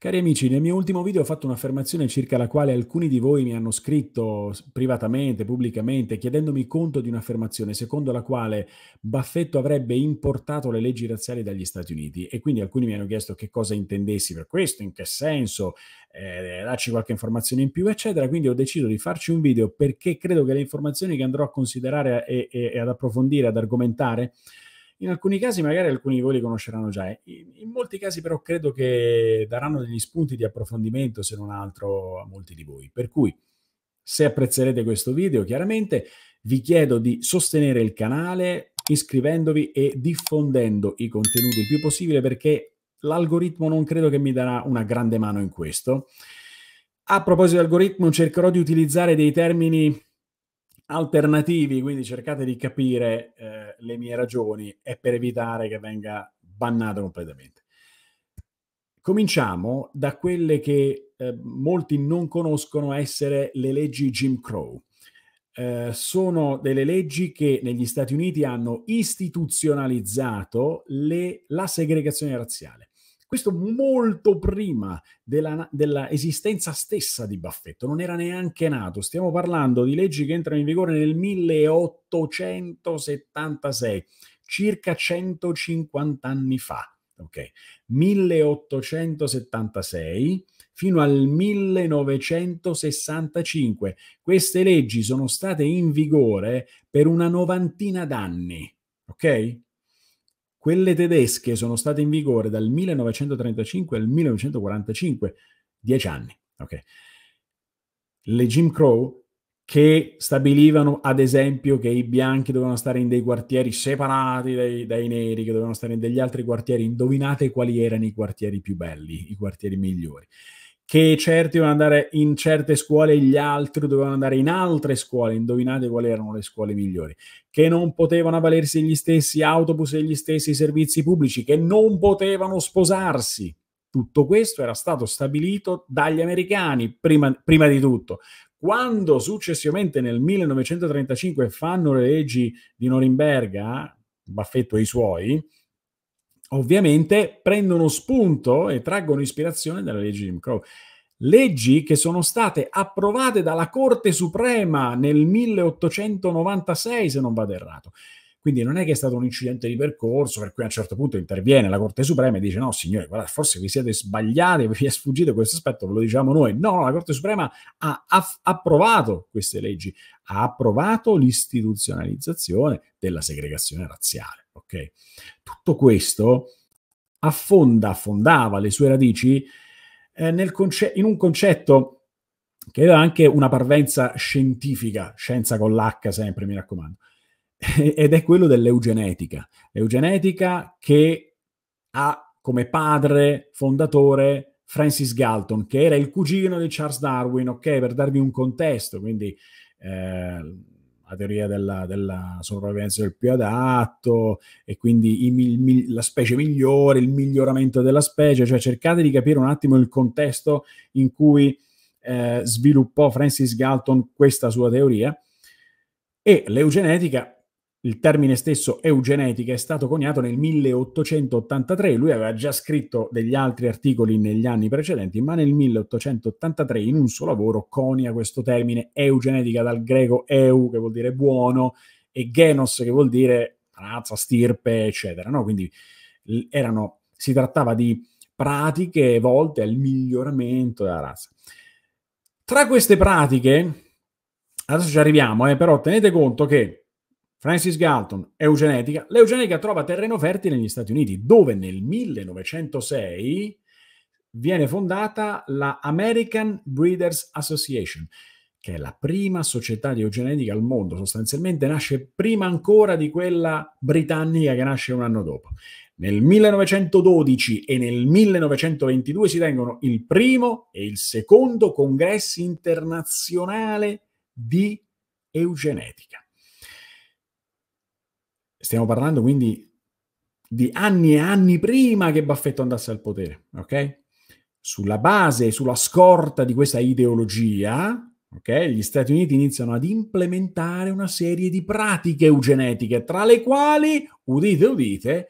Cari amici, nel mio ultimo video ho fatto un'affermazione circa la quale alcuni di voi mi hanno scritto privatamente, pubblicamente, chiedendomi conto di un'affermazione secondo la quale Baffetto avrebbe importato le leggi razziali dagli Stati Uniti e quindi alcuni mi hanno chiesto che cosa intendessi per questo, in che senso, eh, dacci qualche informazione in più, eccetera. Quindi ho deciso di farci un video perché credo che le informazioni che andrò a considerare e, e, e ad approfondire, ad argomentare, in alcuni casi magari alcuni di voi li conosceranno già, eh. in, in molti casi però credo che daranno degli spunti di approfondimento se non altro a molti di voi. Per cui se apprezzerete questo video chiaramente vi chiedo di sostenere il canale iscrivendovi e diffondendo i contenuti il più possibile perché l'algoritmo non credo che mi darà una grande mano in questo. A proposito di algoritmo cercherò di utilizzare dei termini alternativi, quindi cercate di capire eh, le mie ragioni e per evitare che venga bannato completamente. Cominciamo da quelle che eh, molti non conoscono essere le leggi Jim Crow. Eh, sono delle leggi che negli Stati Uniti hanno istituzionalizzato le, la segregazione razziale. Questo molto prima della, della esistenza stessa di Baffetto, non era neanche nato. Stiamo parlando di leggi che entrano in vigore nel 1876, circa 150 anni fa. Ok, 1876 fino al 1965. Queste leggi sono state in vigore per una novantina d'anni, ok? Quelle tedesche sono state in vigore dal 1935 al 1945, dieci anni. Okay. Le Jim Crow che stabilivano, ad esempio, che i bianchi dovevano stare in dei quartieri separati dai, dai, neri, che dovevano stare in degli altri quartieri. Indovinate quali erano i quartieri più belli, i quartieri migliori che certi dovevano andare in certe scuole e gli altri dovevano andare in altre scuole, indovinate quali erano le scuole migliori, che non potevano avvalersi gli stessi autobus e gli stessi servizi pubblici, che non potevano sposarsi. Tutto questo era stato stabilito dagli americani prima, prima di tutto. Quando successivamente nel 1935 fanno le leggi di Norimberga, Baffetto e i suoi, ovviamente prendono spunto e traggono ispirazione dalla legge Jim Crow. Leggi che sono state approvate dalla Corte Suprema nel 1896, se non vado errato. Quindi non è che è stato un incidente di percorso per cui a un certo punto interviene la Corte Suprema e dice no signore, guarda, forse vi siete sbagliati, vi è sfuggito questo aspetto, ve lo diciamo noi. No, la Corte Suprema ha aff- approvato queste leggi, ha approvato l'istituzionalizzazione della segregazione razziale. Okay. Tutto questo affonda, affondava le sue radici eh, conce- in un concetto che aveva anche una parvenza scientifica, scienza con l'H sempre, mi raccomando, ed è quello dell'eugenetica. L'eugenetica che ha come padre fondatore Francis Galton, che era il cugino di Charles Darwin, ok, per darvi un contesto, quindi eh, la teoria della, della sopravvivenza del più adatto e quindi i, il, la specie migliore, il miglioramento della specie, cioè cercate di capire un attimo il contesto in cui eh, sviluppò Francis Galton questa sua teoria e l'eugenetica il termine stesso eugenetica è stato coniato nel 1883, lui aveva già scritto degli altri articoli negli anni precedenti, ma nel 1883 in un suo lavoro conia questo termine eugenetica dal greco eu, che vuol dire buono, e genos, che vuol dire razza, stirpe, eccetera. No? Quindi erano, si trattava di pratiche volte al miglioramento della razza. Tra queste pratiche, adesso ci arriviamo, eh, però tenete conto che Francis Galton, eugenetica. L'eugenetica trova terreno fertile negli Stati Uniti, dove nel 1906 viene fondata la American Breeders Association, che è la prima società di eugenetica al mondo, sostanzialmente nasce prima ancora di quella britannica che nasce un anno dopo. Nel 1912 e nel 1922 si tengono il primo e il secondo congresso internazionale di eugenetica. Stiamo parlando quindi di anni e anni prima che Baffetto andasse al potere, ok? Sulla base, sulla scorta di questa ideologia, Okay? Gli Stati Uniti iniziano ad implementare una serie di pratiche eugenetiche, tra le quali, udite, udite,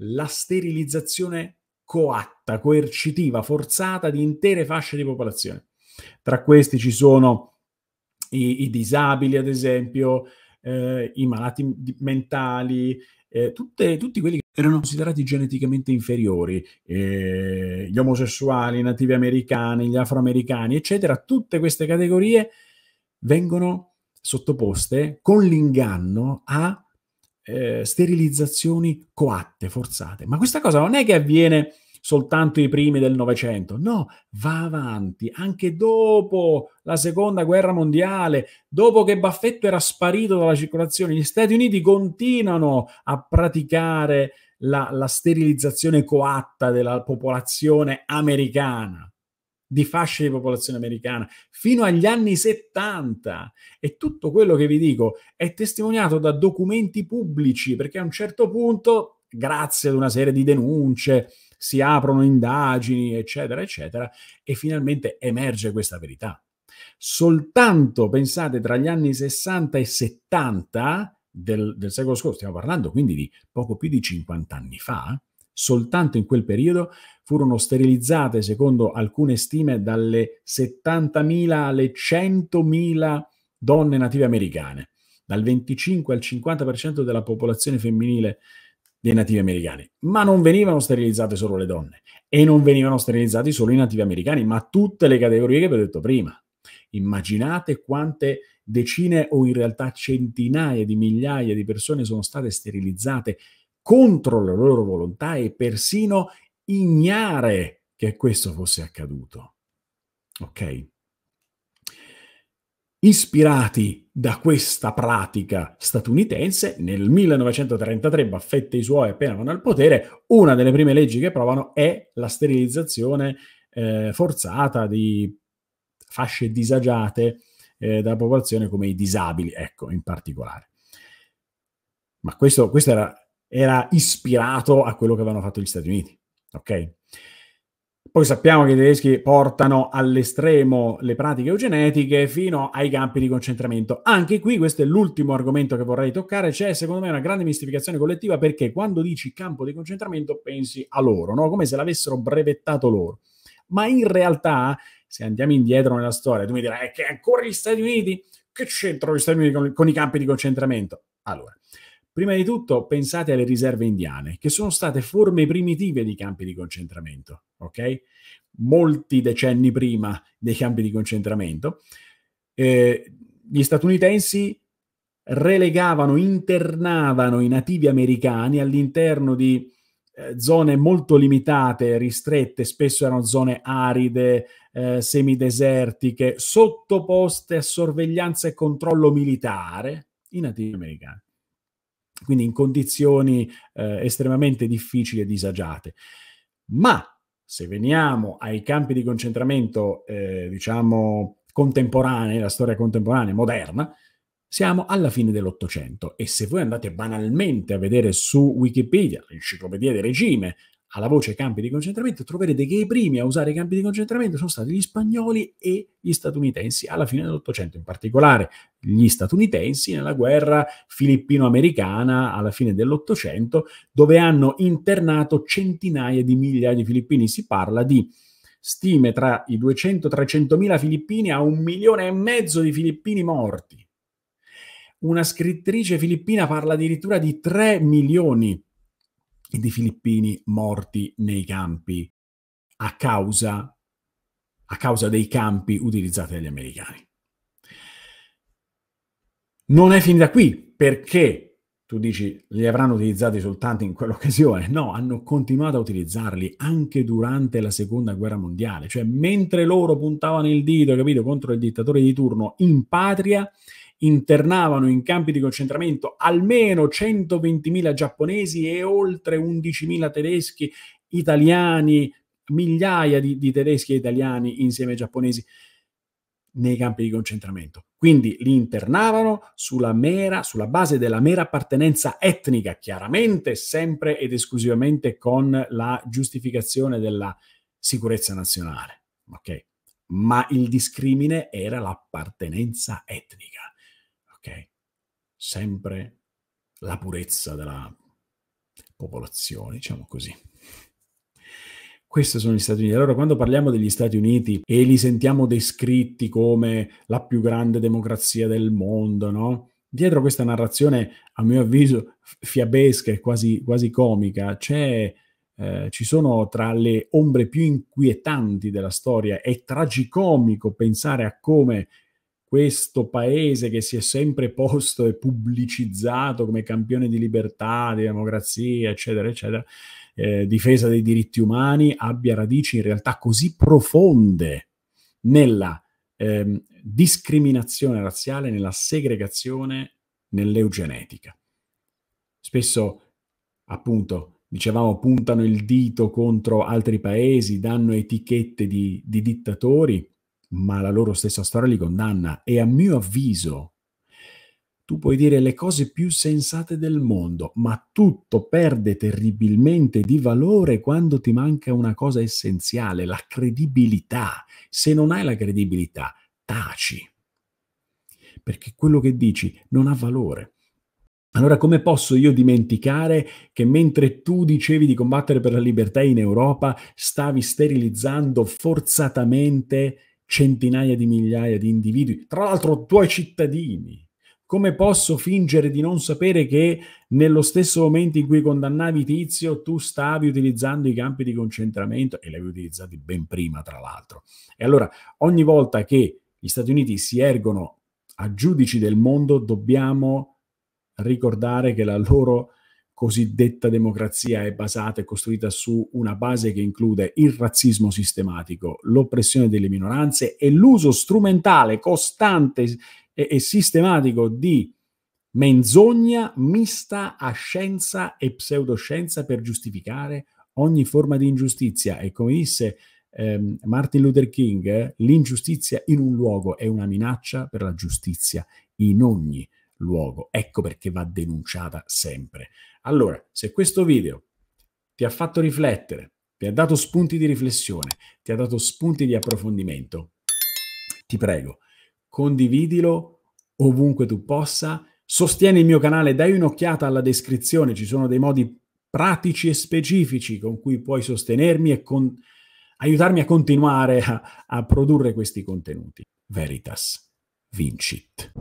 la sterilizzazione coatta, coercitiva, forzata di intere fasce di popolazione. Tra questi ci sono i, i disabili, ad esempio, eh, i malati mentali, eh, tutte, tutti quelli che erano considerati geneticamente inferiori, eh, gli omosessuali, i nativi americani, gli afroamericani, eccetera, tutte queste categorie vengono sottoposte con l'inganno a eh, sterilizzazioni coatte, forzate. Ma questa cosa non è che avviene soltanto i primi del Novecento, no, va avanti anche dopo la seconda guerra mondiale, dopo che Baffetto era sparito dalla circolazione, gli Stati Uniti continuano a praticare la, la sterilizzazione coatta della popolazione americana di fasce di popolazione americana fino agli anni 70 e tutto quello che vi dico è testimoniato da documenti pubblici perché a un certo punto grazie ad una serie di denunce si aprono indagini, eccetera, eccetera, e finalmente emerge questa verità. Soltanto, pensate, tra gli anni 60 e 70 del, del secolo scorso, stiamo parlando quindi di poco più di 50 anni fa, soltanto in quel periodo furono sterilizzate, secondo alcune stime, dalle 70.000 alle 100.000 donne native americane, dal 25 al 50% della popolazione femminile dei nativi americani, ma non venivano sterilizzate solo le donne e non venivano sterilizzati solo i nativi americani, ma tutte le categorie che vi ho detto prima. Immaginate quante decine o in realtà centinaia di migliaia di persone sono state sterilizzate contro la loro volontà e persino ignare che questo fosse accaduto. Ok? Ispirati da questa pratica statunitense, nel 1933 Baffetta e i suoi appena vanno al potere, una delle prime leggi che provano è la sterilizzazione eh, forzata di fasce disagiate eh, dalla popolazione come i disabili, ecco, in particolare. Ma questo, questo era, era ispirato a quello che avevano fatto gli Stati Uniti, ok? Poi sappiamo che i tedeschi portano all'estremo le pratiche eugenetiche fino ai campi di concentramento. Anche qui, questo è l'ultimo argomento che vorrei toccare, c'è secondo me una grande mistificazione collettiva perché quando dici campo di concentramento pensi a loro, no? come se l'avessero brevettato loro. Ma in realtà, se andiamo indietro nella storia, tu mi dirai eh, che ancora gli Stati Uniti, che c'entrano gli Stati Uniti con, con i campi di concentramento? Allora, Prima di tutto pensate alle riserve indiane, che sono state forme primitive di campi di concentramento, ok? Molti decenni prima dei campi di concentramento, eh, gli statunitensi relegavano, internavano i nativi americani all'interno di eh, zone molto limitate, ristrette, spesso erano zone aride, eh, semidesertiche, sottoposte a sorveglianza e controllo militare, i nativi americani quindi in condizioni eh, estremamente difficili e disagiate. Ma se veniamo ai campi di concentramento, eh, diciamo, contemporanei, la storia contemporanea, moderna, siamo alla fine dell'Ottocento e se voi andate banalmente a vedere su Wikipedia, l'enciclopedia del regime, alla voce campi di concentramento, troverete che i primi a usare i campi di concentramento sono stati gli spagnoli e gli statunitensi alla fine dell'Ottocento, in particolare gli statunitensi nella guerra filippino-americana alla fine dell'Ottocento, dove hanno internato centinaia di migliaia di filippini. Si parla di stime tra i 200-300 mila filippini a un milione e mezzo di filippini morti. Una scrittrice filippina parla addirittura di 3 milioni di di filippini morti nei campi a causa, a causa dei campi utilizzati dagli americani. Non è finita qui perché tu dici li avranno utilizzati soltanto in quell'occasione. No, hanno continuato a utilizzarli anche durante la seconda guerra mondiale, cioè mentre loro puntavano il dito, capito, contro il dittatore di turno in patria, internavano in campi di concentramento almeno 120.000 giapponesi e oltre 11.000 tedeschi, italiani, migliaia di, di tedeschi e italiani insieme ai giapponesi nei campi di concentramento. Quindi li internavano sulla, mera, sulla base della mera appartenenza etnica, chiaramente sempre ed esclusivamente con la giustificazione della sicurezza nazionale. Okay? Ma il discrimine era l'appartenenza etnica sempre la purezza della popolazione, diciamo così. Questi sono gli Stati Uniti. Allora, quando parliamo degli Stati Uniti e li sentiamo descritti come la più grande democrazia del mondo, no? Dietro questa narrazione, a mio avviso, fiabesca e quasi, quasi comica, c'è eh, ci sono tra le ombre più inquietanti della storia. È tragicomico pensare a come questo paese che si è sempre posto e pubblicizzato come campione di libertà, di democrazia, eccetera, eccetera, eh, difesa dei diritti umani, abbia radici in realtà così profonde nella eh, discriminazione razziale, nella segregazione, nell'eugenetica. Spesso, appunto, dicevamo, puntano il dito contro altri paesi, danno etichette di, di dittatori ma la loro stessa storia li condanna e a mio avviso tu puoi dire le cose più sensate del mondo, ma tutto perde terribilmente di valore quando ti manca una cosa essenziale, la credibilità. Se non hai la credibilità, taci, perché quello che dici non ha valore. Allora come posso io dimenticare che mentre tu dicevi di combattere per la libertà in Europa, stavi sterilizzando forzatamente centinaia di migliaia di individui, tra l'altro tuoi cittadini. Come posso fingere di non sapere che nello stesso momento in cui condannavi Tizio tu stavi utilizzando i campi di concentramento e li avevi utilizzati ben prima, tra l'altro? E allora ogni volta che gli Stati Uniti si ergono a giudici del mondo dobbiamo ricordare che la loro cosiddetta democrazia è basata e costruita su una base che include il razzismo sistematico, l'oppressione delle minoranze e l'uso strumentale, costante e, e sistematico di menzogna mista a scienza e pseudoscienza per giustificare ogni forma di ingiustizia. E come disse ehm, Martin Luther King, eh, l'ingiustizia in un luogo è una minaccia per la giustizia in ogni luogo. Ecco perché va denunciata sempre. Allora, se questo video ti ha fatto riflettere, ti ha dato spunti di riflessione, ti ha dato spunti di approfondimento, ti prego, condividilo ovunque tu possa, sostieni il mio canale, dai un'occhiata alla descrizione, ci sono dei modi pratici e specifici con cui puoi sostenermi e con... aiutarmi a continuare a, a produrre questi contenuti. Veritas, vincit.